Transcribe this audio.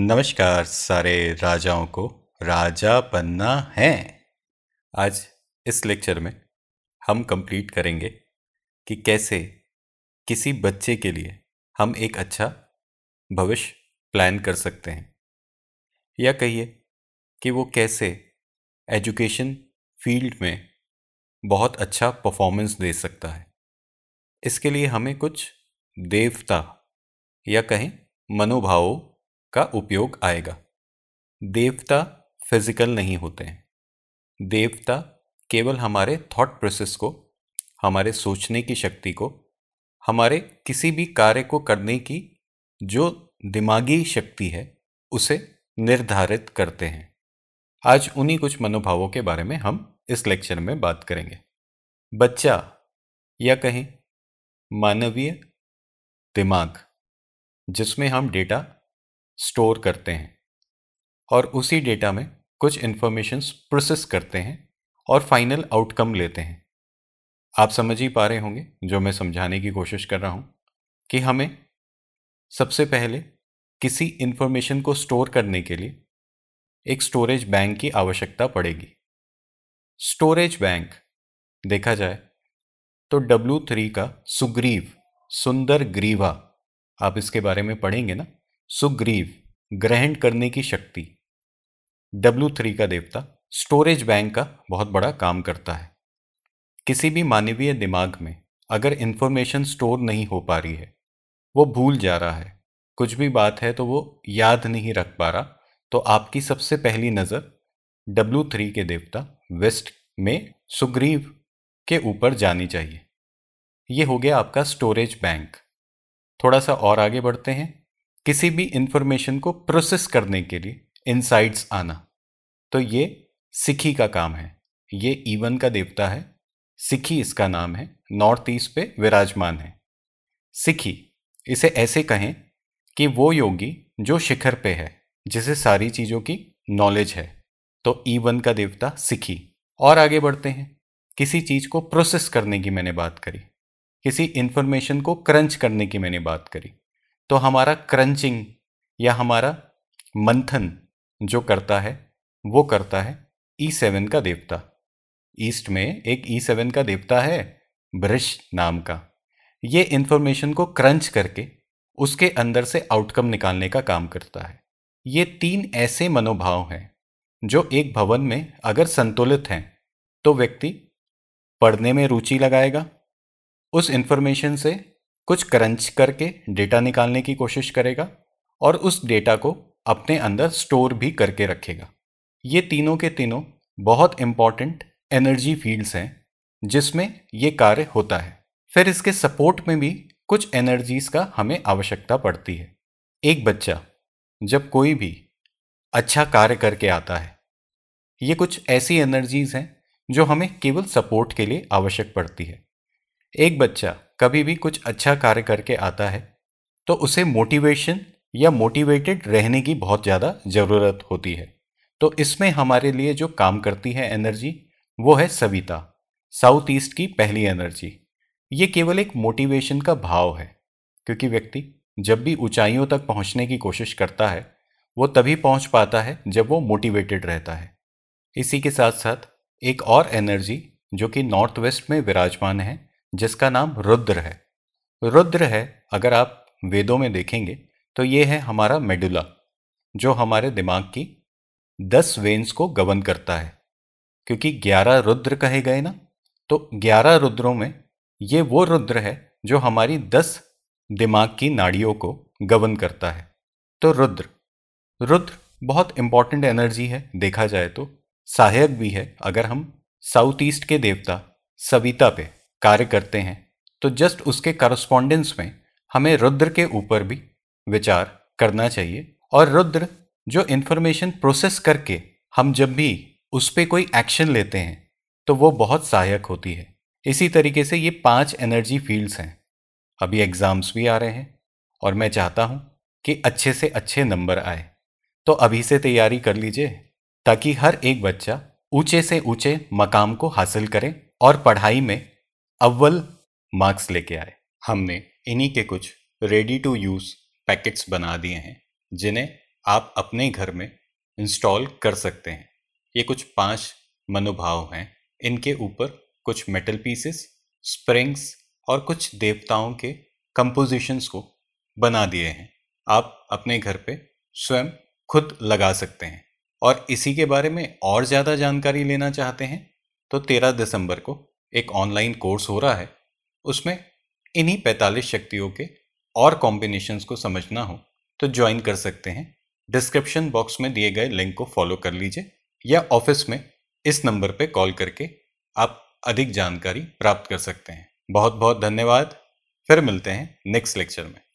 नमस्कार सारे राजाओं को राजा बनना है आज इस लेक्चर में हम कंप्लीट करेंगे कि कैसे किसी बच्चे के लिए हम एक अच्छा भविष्य प्लान कर सकते हैं या कहिए कि वो कैसे एजुकेशन फील्ड में बहुत अच्छा परफॉर्मेंस दे सकता है इसके लिए हमें कुछ देवता या कहें मनोभावों का उपयोग आएगा देवता फिजिकल नहीं होते हैं देवता केवल हमारे थॉट प्रोसेस को हमारे सोचने की शक्ति को हमारे किसी भी कार्य को करने की जो दिमागी शक्ति है उसे निर्धारित करते हैं आज उन्हीं कुछ मनोभावों के बारे में हम इस लेक्चर में बात करेंगे बच्चा या कहें मानवीय दिमाग जिसमें हम डेटा स्टोर करते हैं और उसी डेटा में कुछ इन्फॉर्मेशंस प्रोसेस करते हैं और फाइनल आउटकम लेते हैं आप समझ ही पा रहे होंगे जो मैं समझाने की कोशिश कर रहा हूँ कि हमें सबसे पहले किसी इन्फॉर्मेशन को स्टोर करने के लिए एक स्टोरेज बैंक की आवश्यकता पड़ेगी स्टोरेज बैंक देखा जाए तो W3 का सुग्रीव सुंदर ग्रीवा आप इसके बारे में पढ़ेंगे ना सुग्रीव ग्रहण करने की शक्ति डब्लू थ्री का देवता स्टोरेज बैंक का बहुत बड़ा काम करता है किसी भी मानवीय दिमाग में अगर इन्फॉर्मेशन स्टोर नहीं हो पा रही है वो भूल जा रहा है कुछ भी बात है तो वो याद नहीं रख पा रहा तो आपकी सबसे पहली नज़र डब्लू थ्री के देवता वेस्ट में सुग्रीव के ऊपर जानी चाहिए ये हो गया आपका स्टोरेज बैंक थोड़ा सा और आगे बढ़ते हैं किसी भी इंफॉर्मेशन को प्रोसेस करने के लिए इनसाइट्स आना तो ये सिखी का काम है ये ईवन e का देवता है सिखी इसका नाम है नॉर्थ ईस्ट पे विराजमान है सिखी इसे ऐसे कहें कि वो योगी जो शिखर पे है जिसे सारी चीज़ों की नॉलेज है तो ईवन e का देवता सिखी और आगे बढ़ते हैं किसी चीज़ को प्रोसेस करने की मैंने बात करी किसी इन्फॉर्मेशन को क्रंच करने की मैंने बात करी तो हमारा क्रंचिंग या हमारा मंथन जो करता है वो करता है ई e सेवन का देवता ईस्ट में एक ई e सेवन का देवता है ब्रिश नाम का ये इन्फॉर्मेशन को क्रंच करके उसके अंदर से आउटकम निकालने का काम करता है ये तीन ऐसे मनोभाव हैं जो एक भवन में अगर संतुलित हैं तो व्यक्ति पढ़ने में रुचि लगाएगा उस इन्फॉर्मेशन से कुछ क्रंच करके डेटा निकालने की कोशिश करेगा और उस डेटा को अपने अंदर स्टोर भी करके रखेगा ये तीनों के तीनों बहुत इम्पॉर्टेंट एनर्जी फील्ड्स हैं जिसमें ये कार्य होता है फिर इसके सपोर्ट में भी कुछ एनर्जीज़ का हमें आवश्यकता पड़ती है एक बच्चा जब कोई भी अच्छा कार्य करके आता है ये कुछ ऐसी एनर्जीज़ हैं जो हमें केवल सपोर्ट के लिए आवश्यक पड़ती है एक बच्चा कभी भी कुछ अच्छा कार्य करके आता है तो उसे मोटिवेशन या मोटिवेटेड रहने की बहुत ज़्यादा ज़रूरत होती है तो इसमें हमारे लिए जो काम करती है एनर्जी वो है सविता साउथ ईस्ट की पहली एनर्जी ये केवल एक मोटिवेशन का भाव है क्योंकि व्यक्ति जब भी ऊंचाइयों तक पहुंचने की कोशिश करता है वो तभी पहुंच पाता है जब वो मोटिवेटेड रहता है इसी के साथ साथ एक और एनर्जी जो कि नॉर्थ वेस्ट में विराजमान है जिसका नाम रुद्र है रुद्र है अगर आप वेदों में देखेंगे तो ये है हमारा मेडुला जो हमारे दिमाग की दस वेन्स को गवन करता है क्योंकि ग्यारह रुद्र कहे गए ना तो ग्यारह रुद्रों में ये वो रुद्र है जो हमारी दस दिमाग की नाड़ियों को गवन करता है तो रुद्र रुद्र बहुत इम्पॉर्टेंट एनर्जी है देखा जाए तो सहायक भी है अगर हम साउथ ईस्ट के देवता सविता पे कार्य करते हैं तो जस्ट उसके करस्पॉन्डेंस में हमें रुद्र के ऊपर भी विचार करना चाहिए और रुद्र जो इन्फॉर्मेशन प्रोसेस करके हम जब भी उस पर कोई एक्शन लेते हैं तो वो बहुत सहायक होती है इसी तरीके से ये पांच एनर्जी फील्ड्स हैं अभी एग्ज़ाम्स भी आ रहे हैं और मैं चाहता हूँ कि अच्छे से अच्छे नंबर आए तो अभी से तैयारी कर लीजिए ताकि हर एक बच्चा ऊंचे से ऊंचे मकाम को हासिल करें और पढ़ाई में अव्वल मार्क्स लेके आए हमने इन्हीं के कुछ रेडी टू यूज़ पैकेट्स बना दिए हैं जिन्हें आप अपने घर में इंस्टॉल कर सकते हैं ये कुछ पांच मनोभाव हैं इनके ऊपर कुछ मेटल पीसेस स्प्रिंग्स और कुछ देवताओं के कंपोजिशंस को बना दिए हैं आप अपने घर पे स्वयं खुद लगा सकते हैं और इसी के बारे में और ज़्यादा जानकारी लेना चाहते हैं तो तेरह दिसंबर को एक ऑनलाइन कोर्स हो रहा है उसमें इन्हीं पैंतालीस शक्तियों के और कॉम्बिनेशंस को समझना हो तो ज्वाइन कर सकते हैं डिस्क्रिप्शन बॉक्स में दिए गए लिंक को फॉलो कर लीजिए या ऑफिस में इस नंबर पर कॉल करके आप अधिक जानकारी प्राप्त कर सकते हैं बहुत बहुत धन्यवाद फिर मिलते हैं नेक्स्ट लेक्चर में